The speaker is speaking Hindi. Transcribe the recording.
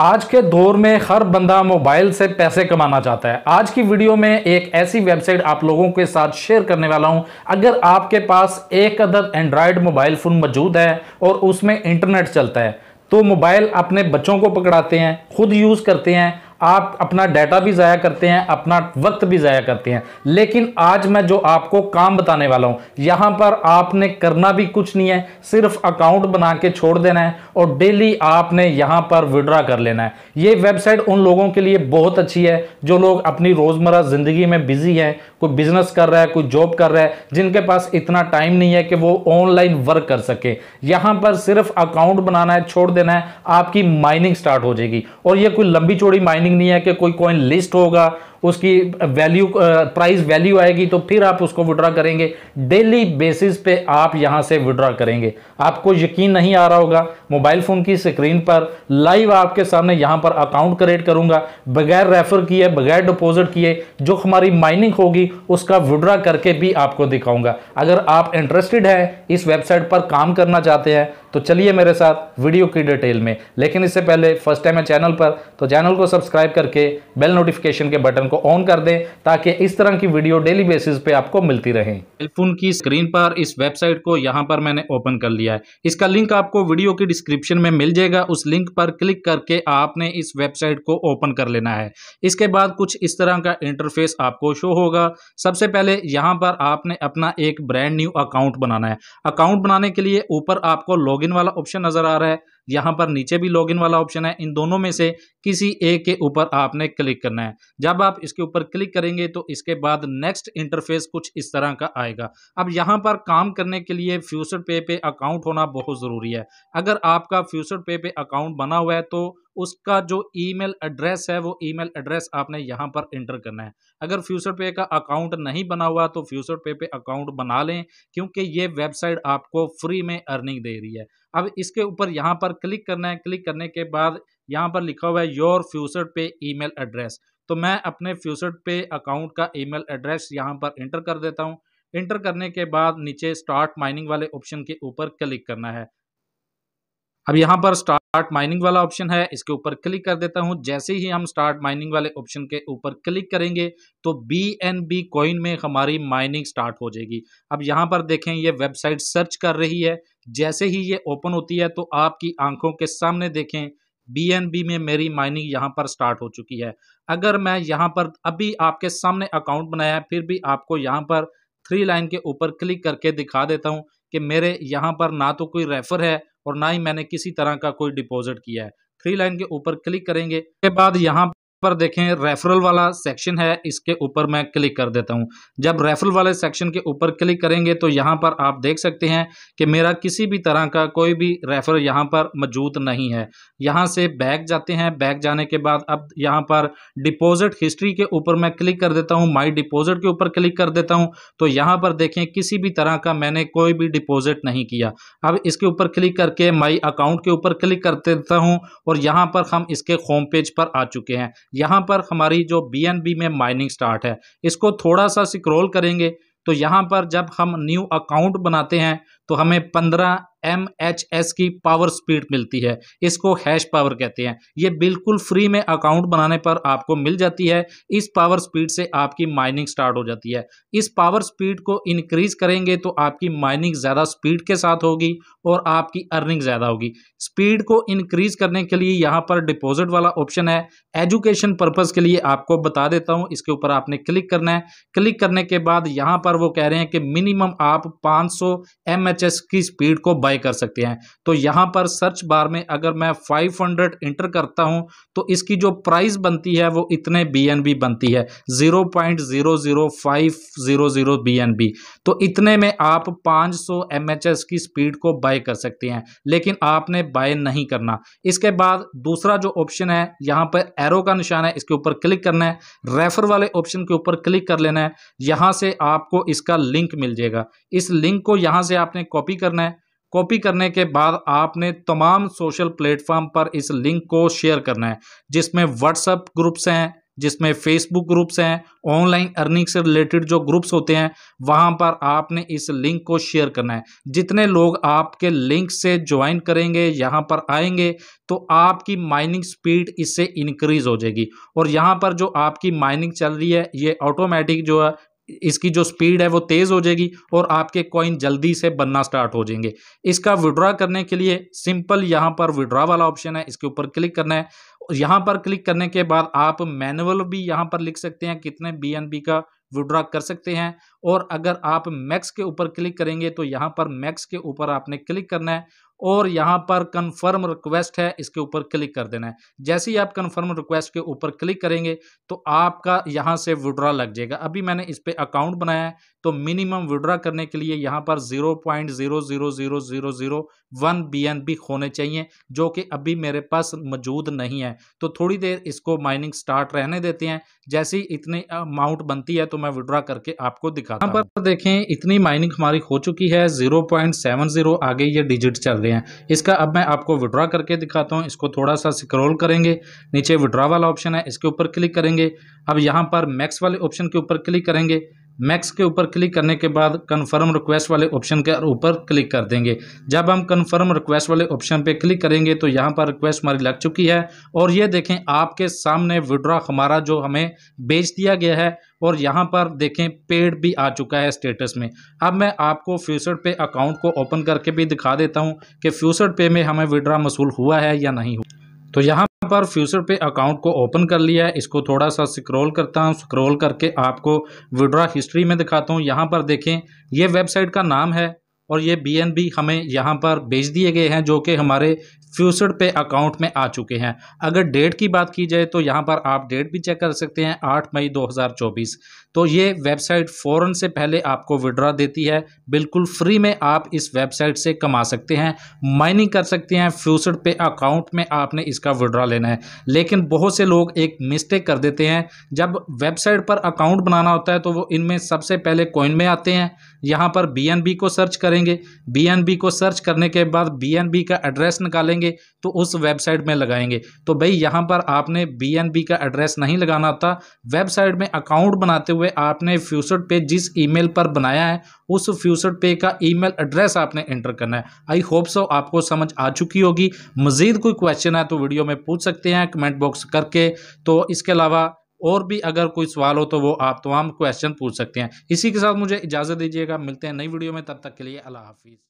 आज के दौर में हर बंदा मोबाइल से पैसे कमाना चाहता है आज की वीडियो में एक ऐसी वेबसाइट आप लोगों के साथ शेयर करने वाला हूं अगर आपके पास एक अदर एंड्रॉयड मोबाइल फ़ोन मौजूद है और उसमें इंटरनेट चलता है तो मोबाइल अपने बच्चों को पकड़ाते हैं खुद यूज़ करते हैं आप अपना डाटा भी ज़ाया करते हैं अपना वक्त भी ज़ाया करते हैं लेकिन आज मैं जो आपको काम बताने वाला हूं यहां पर आपने करना भी कुछ नहीं है सिर्फ अकाउंट बना के छोड़ देना है और डेली आपने यहां पर विड्रा कर लेना है ये वेबसाइट उन लोगों के लिए बहुत अच्छी है जो लोग अपनी रोज़मर्रा ज़िंदगी में बिजी हैं कोई बिजनेस कर रहा है कोई जॉब कर रहा है जिनके पास इतना टाइम नहीं है कि वो ऑनलाइन वर्क कर सके यहाँ पर सिर्फ अकाउंट बनाना है छोड़ देना है आपकी माइनिंग स्टार्ट हो जाएगी और ये कोई लंबी चौड़ी माइनिंग प्लानिंग नहीं है कि कोई कॉइन लिस्ट होगा उसकी वैल्यू प्राइस वैल्यू आएगी तो फिर आप उसको विड्रा करेंगे डेली बेसिस पे आप यहाँ से विड्रा करेंगे आपको यकीन नहीं आ रहा होगा मोबाइल फ़ोन की स्क्रीन पर लाइव आपके सामने यहाँ पर अकाउंट क्रिएट करूँगा बगैर रेफर किए बगैर डिपॉजिट किए जो हमारी माइनिंग होगी उसका विड्रा करके भी आपको दिखाऊंगा अगर आप इंटरेस्टेड हैं इस वेबसाइट पर काम करना चाहते हैं तो चलिए मेरे साथ वीडियो की डिटेल में लेकिन इससे पहले फर्स्ट टाइम है चैनल पर तो चैनल को सब्सक्राइब करके बेल नोटिफिकेशन के बटन को ऑन कर दें ताकि इस तरह की वीडियो डेली बेसिस पे आपको मिलती रहे सेलफोन की स्क्रीन पर इस वेबसाइट को यहाँ पर मैंने ओपन कर लिया है इसका लिंक आपको वीडियो की डिस्क्रिप्शन में मिल जाएगा उस लिंक पर क्लिक करके आपने इस वेबसाइट को ओपन कर लेना है इसके बाद कुछ इस तरह का इंटरफेस आपको शो होगा सबसे पहले यहाँ पर आपने अपना एक ब्रांड न्यू अकाउंट बनाना है अकाउंट बनाने के लिए ऊपर आपको लॉग वाला ऑप्शन नजर आ रहा है यहाँ पर नीचे भी लॉगिन वाला ऑप्शन है इन दोनों में से किसी एक के ऊपर आपने क्लिक करना है जब आप इसके ऊपर क्लिक करेंगे तो इसके बाद नेक्स्ट इंटरफेस कुछ इस तरह का आएगा अब यहाँ पर काम करने के लिए फ्यूचर पे पे अकाउंट होना बहुत ज़रूरी है अगर आपका फ्यूचर पे पे अकाउंट बना हुआ है तो उसका जो ईमेल एड्रेस है वो ईमेल एड्रेस आपने यहाँ पर इंटर करना है अगर फ्यूचर पे का अकाउंट नहीं बना हुआ तो फ्यूचर पे पे अकाउंट बना लें क्योंकि ये वेबसाइट आपको फ्री में अर्निंग दे रही है अब इसके ऊपर यहाँ पर क्लिक करना है क्लिक करने के बाद यहाँ पर लिखा हुआ है योर फ्यूचर पे ई एड्रेस तो मैं अपने फ्यूचर पे अकाउंट का ई एड्रेस यहाँ पर इंटर कर देता हूँ इंटर करने के बाद नीचे स्टार्ट माइनिंग वाले ऑप्शन के ऊपर क्लिक करना है अब यहाँ पर स्टार्ट माइनिंग वाला ऑप्शन है इसके ऊपर क्लिक कर देता हूँ जैसे ही हम स्टार्ट माइनिंग वाले ऑप्शन के ऊपर क्लिक करेंगे तो बी एन बी कॉइन में हमारी माइनिंग स्टार्ट हो जाएगी अब यहाँ पर देखें ये वेबसाइट सर्च कर रही है जैसे ही ये ओपन होती है तो आपकी आंखों के सामने देखें बी में मेरी माइनिंग यहाँ पर स्टार्ट हो चुकी है अगर मैं यहाँ पर अभी आपके सामने अकाउंट बनाया है फिर भी आपको यहाँ पर थ्री लाइन के ऊपर क्लिक करके दिखा देता हूँ कि मेरे यहाँ पर ना तो कोई रेफर है और ना ही मैंने किसी तरह का कोई डिपॉजिट किया है थ्री लाइन के ऊपर क्लिक करेंगे उसके बाद यहाँ पर देखें रेफरल वाला सेक्शन है इसके ऊपर मैं क्लिक कर देता हूं जब रेफरल वाले सेक्शन के ऊपर क्लिक करेंगे तो यहां पर आप देख सकते हैं कि मेरा किसी भी तरह का कोई भी रेफर यहां पर मौजूद नहीं है यहां से बैग जाते हैं बैग जाने के बाद अब यहां पर डिपॉजिट हिस्ट्री के ऊपर मैं क्लिक कर देता हूँ माई डिपोजिट के ऊपर क्लिक कर देता हूँ तो यहाँ पर देखें किसी भी तरह का मैंने कोई भी डिपोजिट नहीं किया अब इसके ऊपर क्लिक करके माई अकाउंट के ऊपर क्लिक कर देता हूँ और यहाँ पर हम इसके होम पेज पर आ चुके हैं यहाँ पर हमारी जो बी में माइनिंग स्टार्ट है इसको थोड़ा सा सिक्रोल करेंगे तो यहाँ पर जब हम न्यू अकाउंट बनाते हैं तो हमें पंद्रह एम एच एस की पावर स्पीड मिलती है इसको हैश पावर कहते हैं ये बिल्कुल फ्री में अकाउंट बनाने पर आपको मिल जाती है इस पावर स्पीड से आपकी माइनिंग स्टार्ट हो जाती है इस पावर स्पीड को इनक्रीज करेंगे तो आपकी माइनिंग ज़्यादा स्पीड के साथ होगी और आपकी अर्निंग ज़्यादा होगी स्पीड को इंक्रीज करने के लिए यहाँ पर डिपॉजिट वाला ऑप्शन है एजुकेशन पर्पज़ के लिए आपको बता देता हूँ इसके ऊपर आपने क्लिक करना है क्लिक करने के बाद यहाँ पर वो कह रहे हैं कि मिनिमम आप पाँच सौ की स्पीड को अप्लाई कर सकते हैं तो यहाँ पर सर्च बार में अगर मैं 500 इंटर करता हूँ तो इसकी जो प्राइस बनती है वो इतने बी बनती है zero point zero zero five zero zero B तो इतने में आप 500 सौ की स्पीड को बाय कर सकते हैं लेकिन आपने बाय नहीं करना इसके बाद दूसरा जो ऑप्शन है यहाँ पर एरो का निशान है इसके ऊपर क्लिक करना है रेफर वाले ऑप्शन के ऊपर क्लिक कर लेना है यहाँ से आपको इसका लिंक मिल जाएगा इस लिंक को यहाँ से आपने कॉपी करना है कॉपी करने के बाद आपने तमाम सोशल प्लेटफॉर्म पर इस लिंक को शेयर करना है जिसमें व्हाट्सएप ग्रुप्स हैं जिसमें फेसबुक ग्रुप्स हैं ऑनलाइन अर्निंग से रिलेटेड जो ग्रुप्स होते हैं वहां पर आपने इस लिंक को शेयर करना है जितने लोग आपके लिंक से ज्वाइन करेंगे यहां पर आएंगे तो आपकी माइनिंग स्पीड इससे इंक्रीज हो जाएगी और यहाँ पर जो आपकी माइनिंग चल रही है ये ऑटोमेटिक जो है इसकी जो स्पीड है वो तेज़ हो जाएगी और आपके कॉइन जल्दी से बनना स्टार्ट हो जाएंगे इसका विड्रा करने के लिए सिंपल यहाँ पर विड्रा वाला ऑप्शन है इसके ऊपर क्लिक करना है यहाँ पर क्लिक करने के बाद आप मैनुअल भी यहाँ पर लिख सकते हैं कितने बी का विड्रा कर सकते हैं और अगर आप मैक्स के ऊपर क्लिक करेंगे तो यहाँ पर मैक्स के ऊपर आपने क्लिक करना है और यहाँ पर कन्फर्म रिक्वेस्ट है इसके ऊपर क्लिक कर देना है जैसे ही आप कन्फर्म रिक्वेस्ट के ऊपर क्लिक करेंगे तो आपका यहाँ से विड्रा लग जाएगा अभी मैंने इस पर अकाउंट बनाया है तो मिनिमम विड्रा करने के लिए यहाँ पर zero point zero zero zero zero zero one B N B होने चाहिए जो कि अभी मेरे पास मौजूद नहीं है तो थोड़ी देर इसको माइनिंग स्टार्ट रहने देते हैं जैसे ही इतनी अमाउंट बनती है तो मैं विड्रा करके आपको दिखाता हूँ पर देखें इतनी माइनिंग हमारी हो चुकी है ज़ीरो पॉइंट सेवन ज़ीरो आगे ये डिजिट चल रही रहे हैं इसका अब मैं आपको विड्रॉ करके दिखाता हूँ इसको थोड़ा सा स्क्रोल करेंगे नीचे विड्रॉ वाला ऑप्शन है इसके ऊपर क्लिक करेंगे अब यहाँ पर मैक्स वाले ऑप्शन के ऊपर क्लिक करेंगे मैक्स के ऊपर क्लिक करने के बाद कन्फर्म रिक्वेस्ट वाले ऑप्शन के ऊपर क्लिक कर देंगे जब हम कन्फर्म रिक्वेस्ट वाले ऑप्शन पे क्लिक करेंगे तो यहाँ पर रिक्वेस्ट हमारी लग चुकी है और ये देखें आपके सामने विड्रॉ हमारा जो हमें बेच दिया गया है और यहाँ पर देखें पेड भी आ चुका है स्टेटस में अब मैं आपको फ्यूचर पे अकाउंट को ओपन करके भी दिखा देता हूँ कि फ्यूचर पे में हमें विड्रा मसूल हुआ है या नहीं हुआ तो यहाँ पर फ्यूचर पे अकाउंट को ओपन कर लिया है इसको थोड़ा सा स्क्रॉल करता हूँ स्क्रॉल करके आपको विड्रा हिस्ट्री में दिखाता हूँ यहाँ पर देखें ये वेबसाइट का नाम है और ये बी हमें यहाँ पर भेज दिए गए हैं जो कि हमारे फ्यूचर पे अकाउंट में आ चुके हैं अगर डेट की बात की जाए तो यहाँ पर आप डेट भी चेक कर सकते हैं आठ मई दो तो ये वेबसाइट फ़ौर से पहले आपको विड्रा देती है बिल्कुल फ्री में आप इस वेबसाइट से कमा सकते हैं माइनिंग कर सकते हैं फ्यूचर पे अकाउंट में आपने इसका विड्रा लेना है लेकिन बहुत से लोग एक मिस्टेक कर देते हैं जब वेबसाइट पर अकाउंट बनाना होता है तो वो इनमें सबसे पहले कॉइन में आते हैं यहाँ पर बी को सर्च करेंगे बी को सर्च करने के बाद बी का एड्रेस निकालेंगे तो उस वेबसाइट में लगाएंगे तो भाई यहाँ पर आपने बी का एड्रेस नहीं लगाना था वेबसाइट में अकाउंट बनाते हुए हुए आपने फ्यूचर पे जिस ईमेल पर बनाया है उस फ्यूचर पे का ईमेल एड्रेस आपने एंटर करना है आई होप सो आपको समझ आ चुकी होगी मज़ीद कोई क्वेश्चन है तो वीडियो में पूछ सकते हैं कमेंट बॉक्स करके तो इसके अलावा और भी अगर कोई सवाल हो तो वो आप तमाम क्वेश्चन पूछ सकते हैं इसी के साथ मुझे इजाज़त दीजिएगा मिलते हैं नई वीडियो में तब तक के लिए अल्लाह हाफिज़